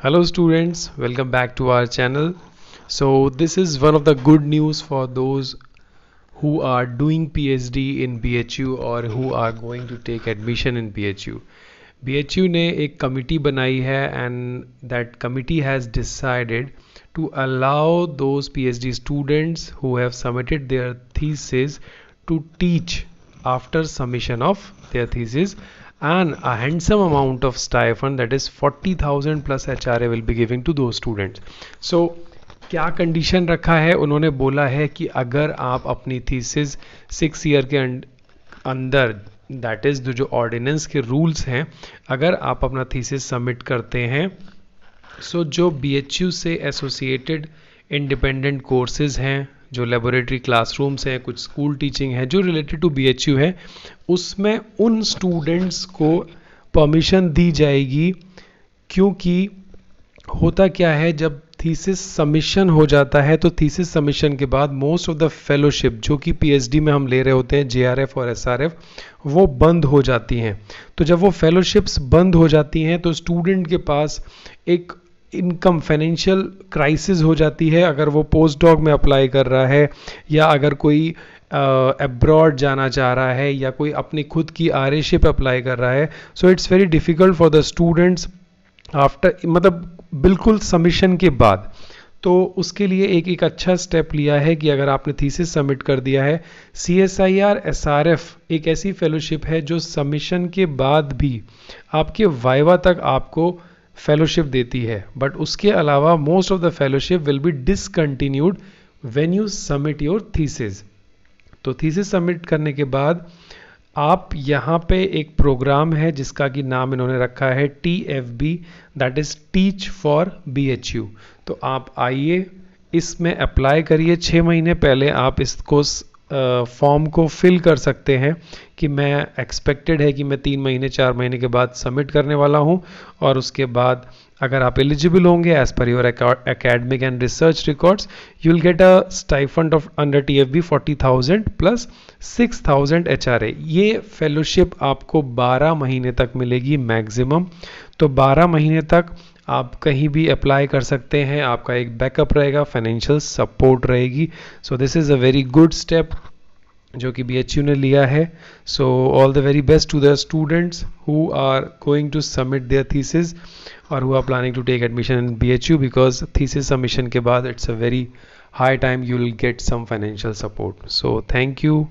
hello students welcome back to our channel so this is one of the good news for those who are doing PhD in BHU or who are going to take admission in BHU BHU ने a committee बनाई and that committee has decided to allow those PhD students who have submitted their thesis to teach after submission of their thesis and a handsome amount of stipend that is 40,000 plus HRA will be giving to those students. So क्या condition रखा है उन्होंने बोला है कि अगर आप अपनी थीसिस सिक्स ईयर के अंदर दैट इज़ जो ऑर्डिनेंस के रूल्स हैं अगर आप अपना थीसिस सबमिट करते हैं सो so जो बी से एसोसिएटेड इंडिपेंडेंट कोर्सेज हैं जो लेबोरेटरी क्लासरूम्स हैं कुछ स्कूल टीचिंग है जो रिलेटेड टू बी है उसमें उन स्टूडेंट्स को परमिशन दी जाएगी क्योंकि होता क्या है जब थीसिस सबमिशन हो जाता है तो थीसिस सबमिशन के बाद मोस्ट ऑफ द फेलोशिप जो कि पीएचडी में हम ले रहे होते हैं जेआरएफ और एसआरएफ वो बंद हो जाती हैं तो जब वो फेलोशिप्स बंद हो जाती हैं तो स्टूडेंट के पास एक इनकम फाइनेंशियल क्राइसिस हो जाती है अगर वो पोस्ट डॉग में अप्लाई कर रहा है या अगर कोई अब्रॉड uh, जाना चाह रहा है या कोई अपनी खुद की आर पे अप्लाई कर रहा है so it's very difficult for the students after मतलब बिल्कुल सबमिशन के बाद तो उसके लिए एक एक अच्छा स्टेप लिया है कि अगर आपने थीसिस सबमिट कर दिया है C S I R S R F एक ऐसी फेलोशिप है जो सबमिशन के बाद भी आपके वाइवा तक आपको फेलोशिप देती है बट उसके अलावा most of the fellowship will be discontinued when you submit your thesis तो थीसिस सबमिट करने के बाद आप यहाँ पे एक प्रोग्राम है जिसका कि नाम इन्होंने रखा है T F B that is teach for B H U तो आप आइए इसमें अप्लाई करिए छः महीने पहले आप इसको फॉर्म को फिल कर सकते हैं कि मैं एक्सपेक्टेड है कि मैं तीन महीने चार महीने के बाद सबमिट करने वाला हूँ और उसके बाद अगर आप एलिजिबल होंगे as per your academic and research records you will get a stipend of under T F B forty thousand plus six thousand H R A ये फेलोशिप आपको बारह महीने तक मिलेगी मैक्सिमम तो बारह महीने तक आप कहीं भी अप्लाई कर सकते हैं आपका एक बैकअप रहेगा फाइनेंशियल सपोर्ट रहेगी so this is a very good step जो कि बी ने लिया है so all the very best to the students who are going to submit their thesis और who are planning to take admission in B H U because thesis submission के बाद it's a very high time you will get some financial support so thank you